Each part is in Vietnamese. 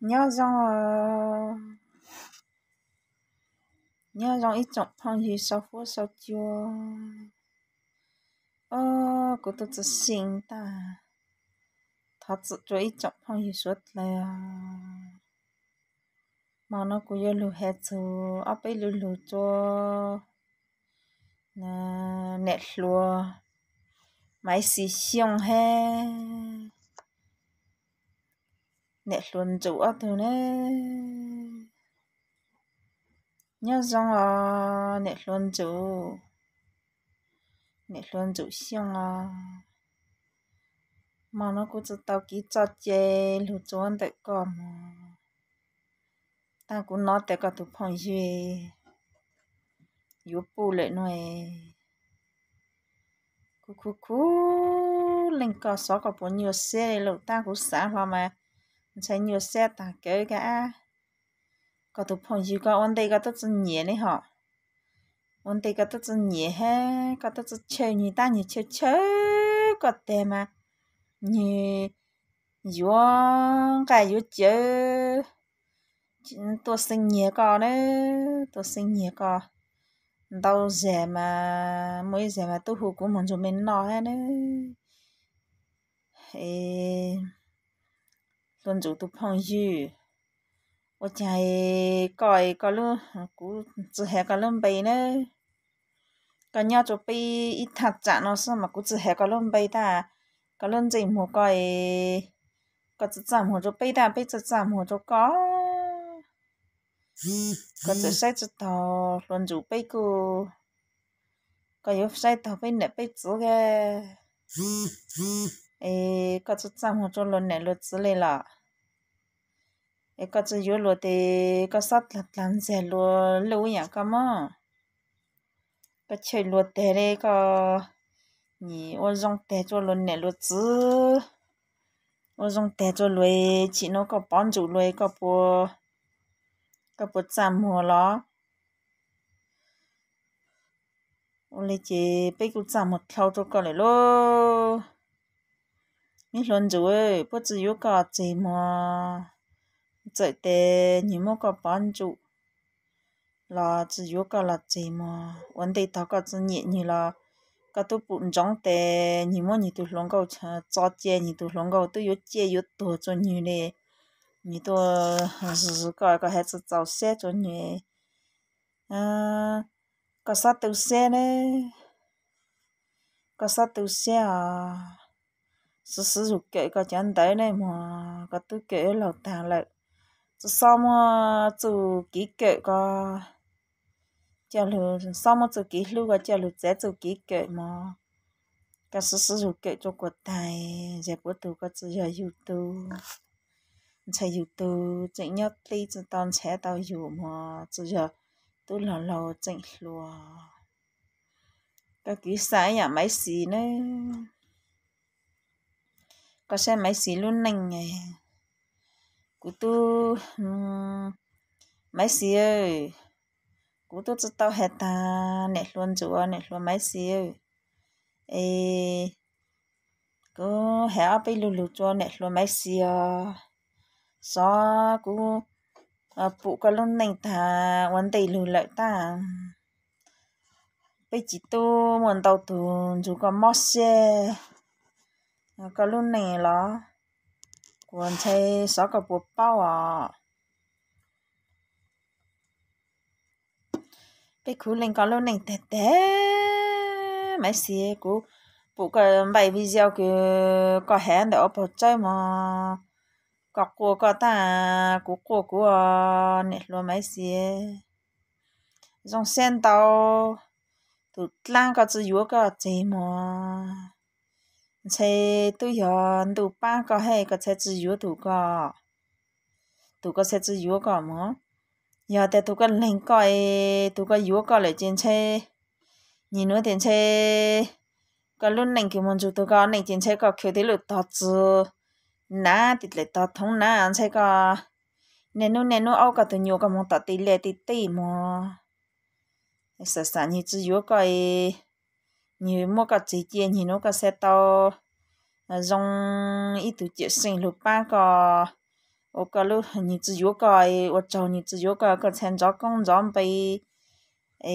nhớ dòng ờ, nhớ dòng ít trọng phong gì sau phố sau chiều ờ của tôi chỉ xin ta thật sự cho ít trọng phong gì suốt mà nó cũng yêu lù hết rồi áp ấy lù lù nè nẹt lùa máy xì xiong nè luôn chủ ở từ nè nhớ rằng à nè luôn chủ nè luôn chủ xong à mà nó cũng chỉ tao kỹ cho chê lũ chủ anh tại con mà ta cũng nói tại cả tụ phong duy yếu bù lệ nói cú cú cú linh cả sáu cái bốn nhiều xe lũ ta cũng sáng hoa mà ใช้เนื้อเสียตาเก๋กะก็ตัวพงยูก็วันเดียก็ตัวจะเหนียนี่หอวันเดียก็ตัวจะเหนียฮะก็ตัวจะเชื่อนี่ตานี่เชื่อเชื่อก็เต็มอ่ะนี่ยูก็ยูเจอตัวสิงเหนียก็เนอะตัวสิงเหนียก็ đâu rẻ mà mới rẻ mà tôi hù cũng muốn cho mình nó hết đấy tuần chủ tu phong dư ô chạy còi có luôn cú chỉ hè có luôn bay nữa có nhau chú bay ít thật chả nó sao mà cú chỉ hè có luôn bay ta có luôn gì một còi có chỉ giảm một chú bay ta bây giờ giảm một chú có có chỉ sai chỗ tàu luôn chủ bay cô có yếu sai tàu bay nè bay chỗ ghê 诶，搿只账户做落内落之类了。诶，搿只有落的搿啥东西落路样干嘛？搿吃落的嘞搿，你我用带做落内落子，我用带做落去那个帮助落搿波，搿波账户了。我来去被个账目跳出过来喽。你轮着喂，不只有个子嘛，这的你莫个帮助，啦只有个啦子嘛，问题他个子你你啦，个都不长的，你莫你都龙狗成早接你都龙狗都有接有多着你嘞，你都是个个还是早些着你，嗯，个啥都些嘞，个啥都些啊。số số dục kệ có chán đấy này mà có tư kệ lộc thang lại số sau mà chú ký kệ có chả lù sau mà chú ký lù có chả lù dễ chú ký kệ mà các số số dục kệ cho quật tài dẹp bữa tù có chú giờ youtube chả youtube chính nhất tí chú toàn sẽ tao dù mà chú giờ tôi là lâu chính lùa các kỹ xã nhà máy xí nữa có xe máy xí luôn nành này cú tu máy xí ơi cú tu cho tao hết ta nè luôn chúa nè luôn máy xí ơi ê cứ hẹ ở bên lù cho nè luôn máy xí à xó cú à, phụ cái luôn nành ta vấn đề lù lại ta bây chỉ tu muốn đầu tu chú có mót xe cái lúc nè lo, quần chơi sáu cái bộ bao à bé khu lên cái lúc này tè tè mấy xí cú, bộ cái bài video cái có hẹn để ở chơi mà có cô có ta cô cô cô nè luôn mấy xí dùng sen tàu tụt lang cái chữ yếu có gì mà chế tôi hiểu đủ ba có hay có chế chỉ yếu đủ có đủ có chế chỉ yếu có mà giờ thì đủ có lên coi đủ có yếu có lại trên chế nhìn nữa tiền chế có luôn lên kiểu mình chụp đủ có lên trên chế có kiểu thế lụt tọt chứ nã thì lại tọt thông nã anh chế có nên nu nên nu ao có từ nhiều có một tọt tỷ lệ tỷ tỷ mà sản sản như chỉ yếu coi như mua cả chỉ chia như nó cả xe to ờ, dùng ít tuổi chia sinh lúc ba có ô cả lúc như chữ yếu cái ô cháu như chữ yếu cái có thành gió công gió bay ê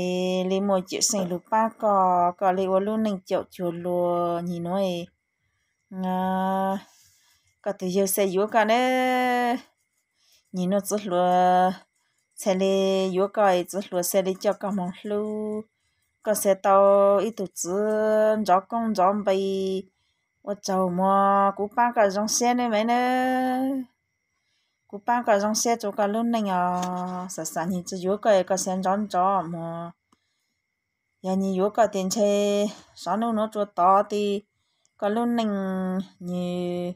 lấy mua chia sinh lúc ba có có lấy ô lúc nâng chậu chùa lùa nhìn nó ấy à có thể giờ xe yếu cái đấy nhìn nó chỉ lùa xe lấy yếu cái rất lùa xe lấy cho cả mong lúc có sẽ tàu ít tụ chữ gió công gió bay ô chầu mò cú ba cả dòng xe này mấy nữa cú ba cả dòng xe chỗ cả luôn này à sợ sợ nhỉ chỉ yếu cái cái xe gió gió mò giờ nhỉ yếu cái tiền xe sao nó nó chỗ to thì cả luôn này nhỉ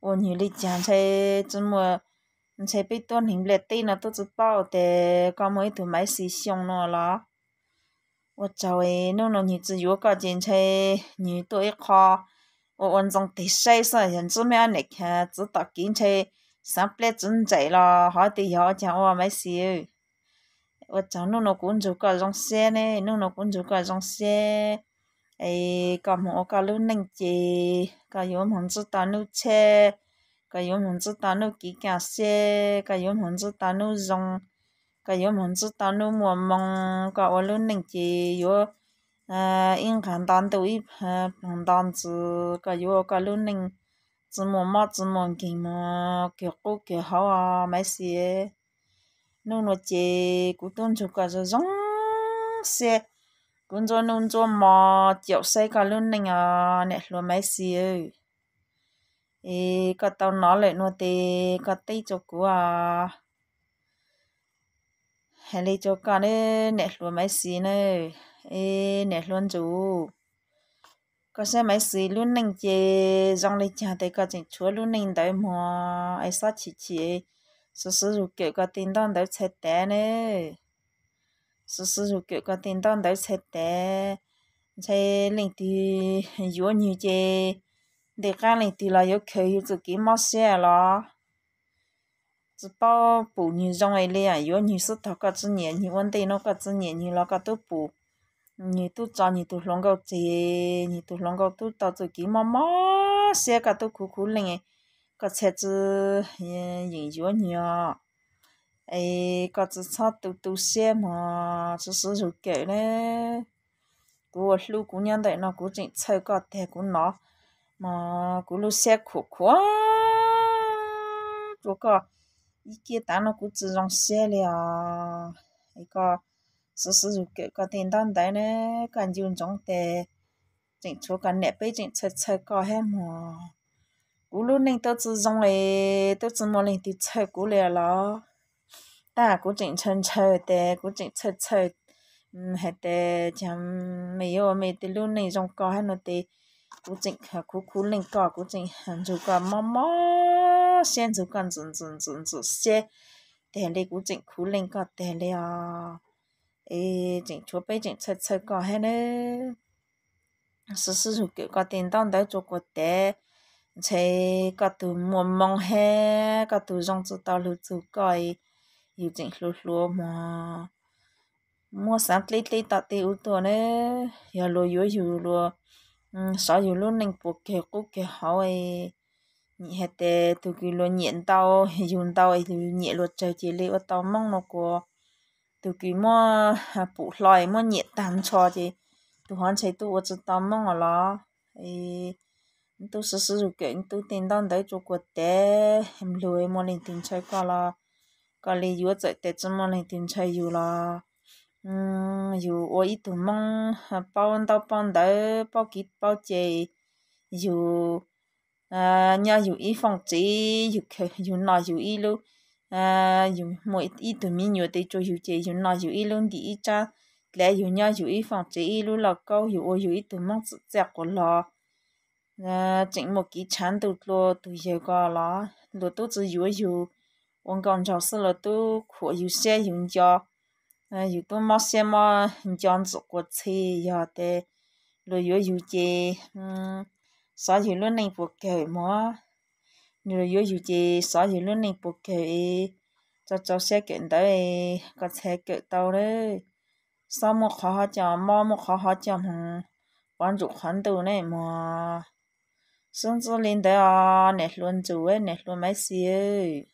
ô nhỉ đi chàng xe chứ mà xe bị tuôn hình lệ tì nó tôi chỉ bảo để có mấy thứ máy xì xong nó là 我就诶，弄了女子有个进去，女多一靠，我文章第晒说人子咩你看，只到进去三不来准在咯，好的要讲我没事。我就弄了滚就个种些呢，弄了滚就个种些，诶，个么个路能接，个有么子单路车，个有么子单路几架些，个有么子单路用。cái yếm mình chỉ tao nu mua mong cái ô luôn nịnh chỉ yếu à yên khăn tan tuổi à khăn tan chỉ cái yếu cái luôn nịnh chỉ mua mắt chỉ mua cái mà cái cố cái hậu à mấy xí nu nó chỉ cũng tuân chụp cái rồi giống xe cũng cho nu cho mà chịu xe cái luôn nịnh à nè luôn mấy xí ấy cái tao nói lại nó thì cái tay cho cô à hay lấy cho con ấy eh, nẹt luôn máy xí eh, eh, nữa ê nẹt luôn chú có xe máy xí luôn nành chê dòng lấy chả thấy có chỉnh chúa luôn nành tới mà ai sao chỉ chỉ số số dù kiểu có tin đón tới chết té nữa số số dù kiểu có tin đón tới chết té chơi linh thì yếu như chê để cái linh thì là yếu kiểu yếu tự kỷ mất xe lo 只包补你种的嘞啊，有你是头个子年，你问对那个子年，你那个都补，你都找你都啷个子，你都啷个都到做给妈妈些个都苦苦冷的，个车子也研究你啊，哎，个子差都都些嘛，只是就给嘞，我老姑娘的那古种菜个带古拿，嘛古路些苦苦啊，这个。一个单了个子上写了，一个是是如个个电单台呢，感觉中的政策跟内部政策差高很嘛。古路呢都子上嘞，都子么嘞的差过来了，但古政策差的，古政策差，嗯，还得像没有没得路呢上高很多的，古政和古古人高古政很就个毛毛。哦，先做干准准准准些，但你古整苦练个但了啊，诶，整储备整出出个嘿呢，是是就叫个叮当在做过的，才个都茫茫嘿，个都让做到路做个，有整路路嘛。mua sáng tít tít tạt tít út tuần ấy, giờ lo yếu yếu lo, ừ, sao yếu lo nên buộc kẹo cũng kẹo ấy, nhị hết tê tu kỳ lo nhện tao dùng tao ấy tu nhẹ lo chơi chỉ lấy tao mong nó có tu kỳ mò bù à, lòi mò nhện tam cho chứ tu hoàn chơi tu tôi tao mong ở lo ấy tu sơ sơ rồi kiện tu tiền đón đấy cho quật té em lười mò lên tiền chơi qua lo có lấy yếu chạy tết cho mò lên tiền chơi yếu lo um yếu ôi tu mong bao ăn tao bao đấy bao kít bao chơi yếu à ờ, nhà dù ý phòng chế dù dù nọ dù ý luôn à ờ, dù mỗi ý tụi mình nhiều tới cho dù chế dù nọ dù ý luôn thì ý cha lẽ dù nhà dù ý phong chế ý luôn là câu dù ô dù ý tụi mong sự giặc của lò à chính một cái chán tụt lo tụi giờ có lò lo tụi chỉ dù dù ông còn cháu sư là tụi khổ dù xe dù cho à dù tụi mong xe mà chọn sự của chế giờ để lo dù dù chế um sở hữu luôn này buộc kể mà nếu yêu dù chị sở hữu luôn này buộc kể cho cho xe kể tới có xe kể tàu đấy sao mà khó hết cho mà mà khó hết cho hằng quan chủ khoản tù này mà xong rồi lên đây, à nè luôn chủ ấy nè luôn mấy xíu.